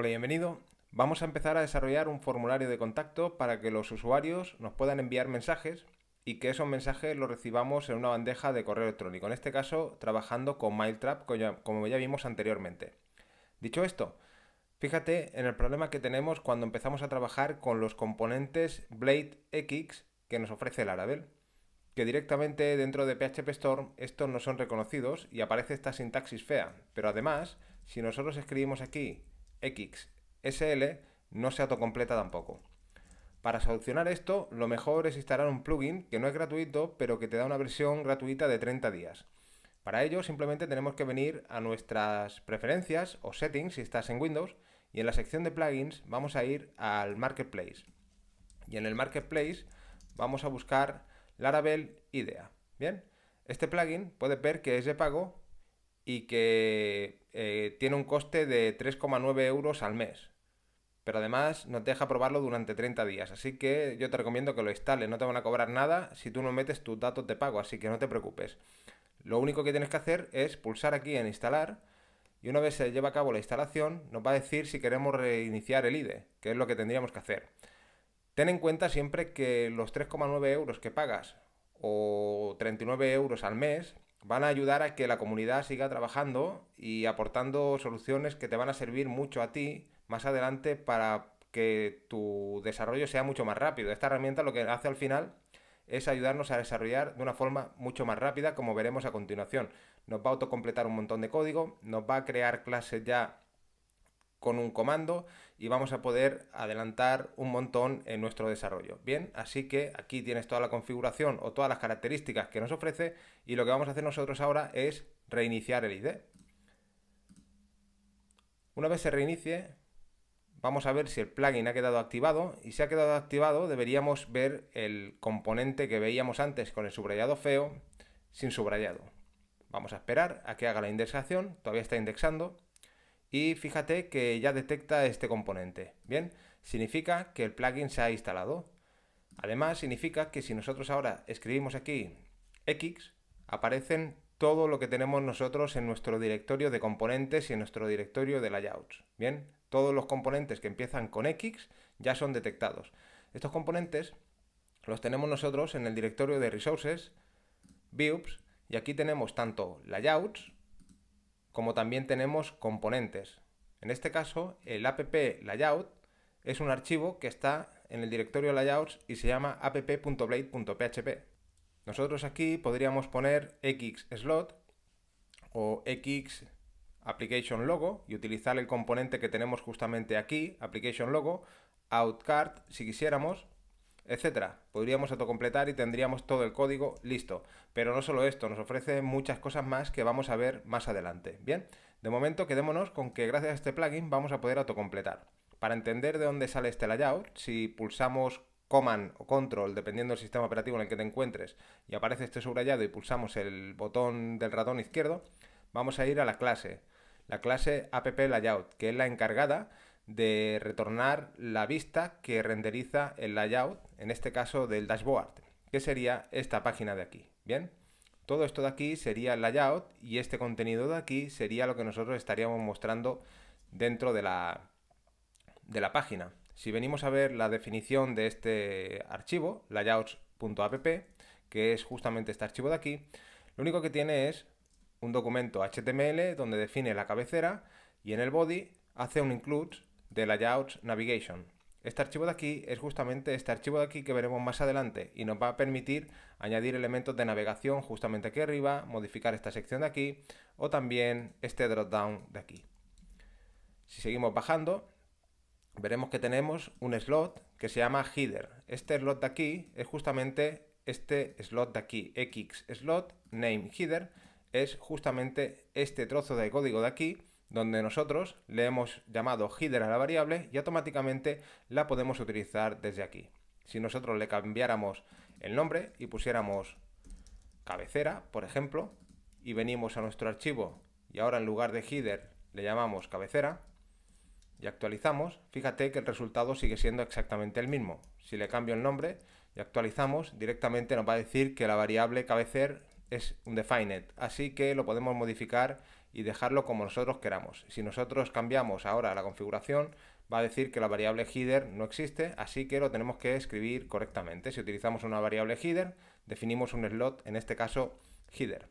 Hola bienvenido. Vamos a empezar a desarrollar un formulario de contacto para que los usuarios nos puedan enviar mensajes y que esos mensajes los recibamos en una bandeja de correo electrónico, en este caso trabajando con MailTrap como ya vimos anteriormente. Dicho esto, fíjate en el problema que tenemos cuando empezamos a trabajar con los componentes Blade X que nos ofrece el Laravel, que directamente dentro de PHP Storm estos no son reconocidos y aparece esta sintaxis fea, pero además, si nosotros escribimos aquí XSL no se autocompleta tampoco. Para solucionar esto, lo mejor es instalar un plugin que no es gratuito, pero que te da una versión gratuita de 30 días. Para ello, simplemente tenemos que venir a nuestras preferencias o settings si estás en Windows y en la sección de plugins vamos a ir al Marketplace. Y en el Marketplace vamos a buscar Laravel IDEA. Bien, este plugin puede ver que es de pago y que eh, tiene un coste de 3,9 euros al mes. Pero además nos deja probarlo durante 30 días. Así que yo te recomiendo que lo instales. No te van a cobrar nada si tú no metes tus datos de pago. Así que no te preocupes. Lo único que tienes que hacer es pulsar aquí en instalar. Y una vez se lleva a cabo la instalación, nos va a decir si queremos reiniciar el IDE, que es lo que tendríamos que hacer. Ten en cuenta siempre que los 3,9 euros que pagas o 39 euros al mes van a ayudar a que la comunidad siga trabajando y aportando soluciones que te van a servir mucho a ti más adelante para que tu desarrollo sea mucho más rápido. Esta herramienta lo que hace al final es ayudarnos a desarrollar de una forma mucho más rápida, como veremos a continuación. Nos va a autocompletar un montón de código, nos va a crear clases ya con un comando y vamos a poder adelantar un montón en nuestro desarrollo. Bien, así que aquí tienes toda la configuración o todas las características que nos ofrece y lo que vamos a hacer nosotros ahora es reiniciar el ID. Una vez se reinicie, vamos a ver si el plugin ha quedado activado y si ha quedado activado deberíamos ver el componente que veíamos antes con el subrayado feo sin subrayado. Vamos a esperar a que haga la indexación, todavía está indexando y fíjate que ya detecta este componente. Bien, significa que el plugin se ha instalado. Además, significa que si nosotros ahora escribimos aquí X, aparecen todo lo que tenemos nosotros en nuestro directorio de componentes y en nuestro directorio de layouts. Bien, todos los componentes que empiezan con X ya son detectados. Estos componentes los tenemos nosotros en el directorio de resources, views, y aquí tenemos tanto layouts, como también tenemos componentes. En este caso, el app layout es un archivo que está en el directorio layouts y se llama app.blade.php. Nosotros aquí podríamos poner x slot o x application logo y utilizar el componente que tenemos justamente aquí, application logo, outcard si quisiéramos, etcétera. Podríamos autocompletar y tendríamos todo el código listo. Pero no solo esto, nos ofrece muchas cosas más que vamos a ver más adelante. Bien, de momento quedémonos con que gracias a este plugin vamos a poder autocompletar. Para entender de dónde sale este layout, si pulsamos Command o Control, dependiendo del sistema operativo en el que te encuentres, y aparece este subrayado y pulsamos el botón del ratón izquierdo, vamos a ir a la clase, la clase app layout, que es la encargada de retornar la vista que renderiza el layout, en este caso del dashboard, que sería esta página de aquí. Bien, todo esto de aquí sería el layout y este contenido de aquí sería lo que nosotros estaríamos mostrando dentro de la, de la página. Si venimos a ver la definición de este archivo, layouts.app, que es justamente este archivo de aquí, lo único que tiene es un documento HTML donde define la cabecera y en el body hace un include de layouts Navigation. Este archivo de aquí es justamente este archivo de aquí que veremos más adelante y nos va a permitir añadir elementos de navegación justamente aquí arriba, modificar esta sección de aquí o también este drop-down de aquí. Si seguimos bajando, veremos que tenemos un slot que se llama header. Este slot de aquí es justamente este slot de aquí, x slot name header, es justamente este trozo de código de aquí donde nosotros le hemos llamado header a la variable y automáticamente la podemos utilizar desde aquí. Si nosotros le cambiáramos el nombre y pusiéramos cabecera, por ejemplo, y venimos a nuestro archivo y ahora en lugar de header le llamamos cabecera y actualizamos, fíjate que el resultado sigue siendo exactamente el mismo. Si le cambio el nombre y actualizamos, directamente nos va a decir que la variable cabecera es un defined, así que lo podemos modificar y dejarlo como nosotros queramos. Si nosotros cambiamos ahora la configuración, va a decir que la variable header no existe, así que lo tenemos que escribir correctamente. Si utilizamos una variable header, definimos un slot, en este caso header.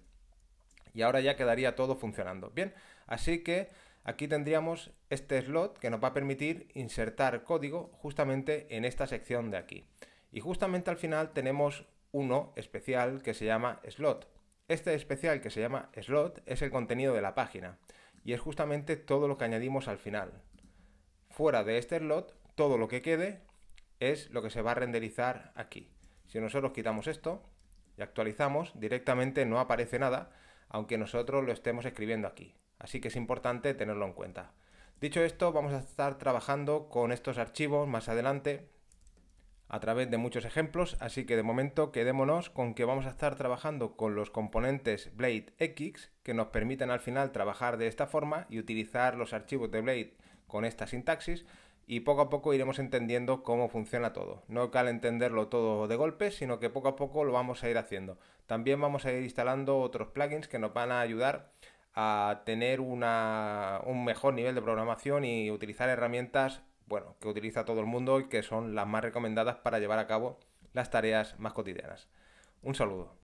Y ahora ya quedaría todo funcionando. Bien, así que aquí tendríamos este slot que nos va a permitir insertar código justamente en esta sección de aquí. Y justamente al final tenemos uno especial que se llama slot. Este especial que se llama Slot es el contenido de la página y es justamente todo lo que añadimos al final. Fuera de este slot, todo lo que quede es lo que se va a renderizar aquí. Si nosotros quitamos esto y actualizamos, directamente no aparece nada, aunque nosotros lo estemos escribiendo aquí. Así que es importante tenerlo en cuenta. Dicho esto, vamos a estar trabajando con estos archivos más adelante a través de muchos ejemplos, así que de momento quedémonos con que vamos a estar trabajando con los componentes Blade X que nos permiten al final trabajar de esta forma y utilizar los archivos de Blade con esta sintaxis y poco a poco iremos entendiendo cómo funciona todo. No cal entenderlo todo de golpe, sino que poco a poco lo vamos a ir haciendo. También vamos a ir instalando otros plugins que nos van a ayudar a tener un mejor nivel de programación y utilizar herramientas bueno, que utiliza todo el mundo y que son las más recomendadas para llevar a cabo las tareas más cotidianas. Un saludo.